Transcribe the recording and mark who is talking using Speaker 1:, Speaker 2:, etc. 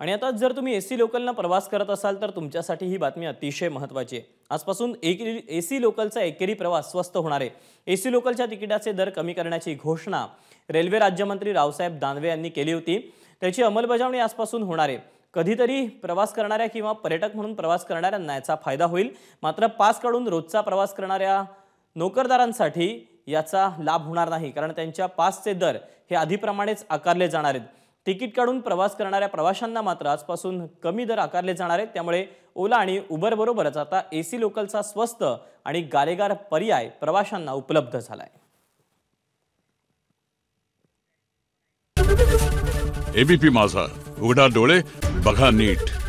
Speaker 1: आणि आता जर तुम्ही ए सी लोकलनं प्रवास करत असाल तर तुमच्यासाठी ही बातमी अतिशय महत्त्वाची आहे आजपासून एकेरी ए सी लोकलचा एकेरी प्रवास स्वस्त होणार आहे ए सी लोकलच्या तिकिटाचे दर कमी करण्याची घोषणा रेल्वे राज्यमंत्री रावसाहेब दानवे यांनी केली होती त्याची अंमलबजावणी आजपासून होणार आहे कधीतरी प्रवास करणाऱ्या किंवा पर्यटक म्हणून प्रवास करणाऱ्यांना याचा फायदा होईल मात्र पास काढून रोजचा प्रवास करणाऱ्या नोकरदारांसाठी याचा लाभ होणार नाही कारण त्यांच्या पासचे दर हे आधीप्रमाणेच आकारले जाणार आहेत तिकीट काढून प्रवास करणाऱ्या प्रवाशांना मात्र आजपासून कमी दर आकारले जाणार आहेत त्यामुळे ओला आणि उबर बरोबरच आता ए सी लोकलचा स्वस्त आणि गारेगार पर्याय प्रवाशांना उपलब्ध झाला आहे
Speaker 2: एबीपी माझा उघडा डोळे बघा नीट